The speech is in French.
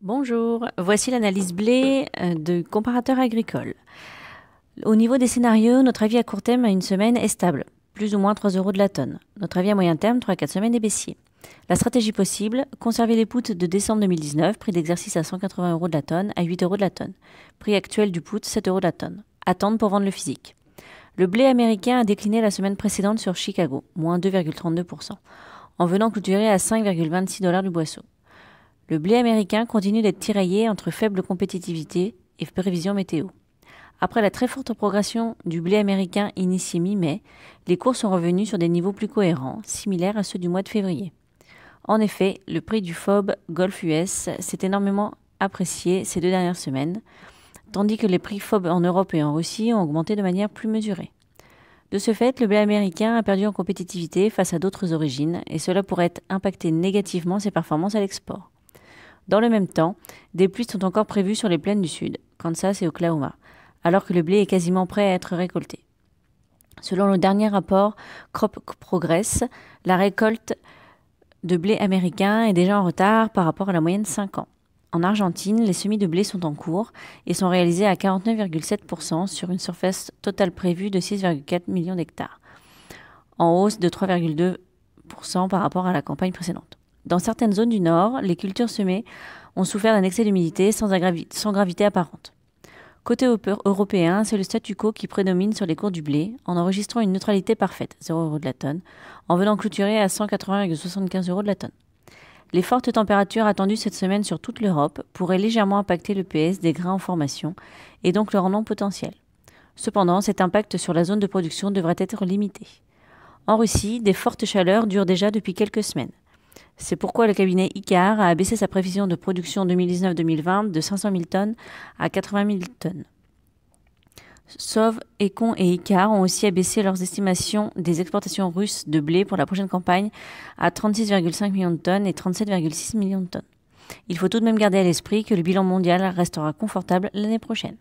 Bonjour, voici l'analyse blé euh, de comparateur agricole. Au niveau des scénarios, notre avis à court terme à une semaine est stable, plus ou moins 3 euros de la tonne. Notre avis à moyen terme, 3 à 4 semaines est baissier. La stratégie possible, conserver les poutres de décembre 2019, prix d'exercice à 180 euros de la tonne, à 8 euros de la tonne. Prix actuel du poutre, 7 euros de la tonne. Attendre pour vendre le physique. Le blé américain a décliné la semaine précédente sur Chicago, moins 2,32%, en venant clôturer à 5,26 dollars du boisseau le blé américain continue d'être tiraillé entre faible compétitivité et prévision météo. Après la très forte progression du blé américain initiée mi-mai, les cours sont revenus sur des niveaux plus cohérents, similaires à ceux du mois de février. En effet, le prix du FOB Golf US s'est énormément apprécié ces deux dernières semaines, tandis que les prix FOB en Europe et en Russie ont augmenté de manière plus mesurée. De ce fait, le blé américain a perdu en compétitivité face à d'autres origines, et cela pourrait impacter négativement ses performances à l'export. Dans le même temps, des pluies sont encore prévues sur les plaines du sud, Kansas et Oklahoma, alors que le blé est quasiment prêt à être récolté. Selon le dernier rapport Crop Progress, la récolte de blé américain est déjà en retard par rapport à la moyenne 5 ans. En Argentine, les semis de blé sont en cours et sont réalisés à 49,7% sur une surface totale prévue de 6,4 millions d'hectares, en hausse de 3,2% par rapport à la campagne précédente. Dans certaines zones du Nord, les cultures semées ont souffert d'un excès d'humidité sans, gravité apparente. Côté européen, c'est le statu quo qui prédomine sur les cours du blé, en enregistrant une neutralité parfaite, 0 euros de la tonne, en venant clôturer à 180,75 euros de la tonne. Les fortes températures attendues cette semaine sur toute l'Europe pourraient légèrement impacter le PS des grains en formation et donc leur rendement potentiel. Cependant, cet impact sur la zone de production devrait être limité. En Russie, des fortes chaleurs durent déjà depuis quelques semaines. C'est pourquoi le cabinet ICAR a abaissé sa prévision de production 2019-2020 de 500 000 tonnes à 80 000 tonnes. Sauve, Econ et ICAR ont aussi abaissé leurs estimations des exportations russes de blé pour la prochaine campagne à 36,5 millions de tonnes et 37,6 millions de tonnes. Il faut tout de même garder à l'esprit que le bilan mondial restera confortable l'année prochaine.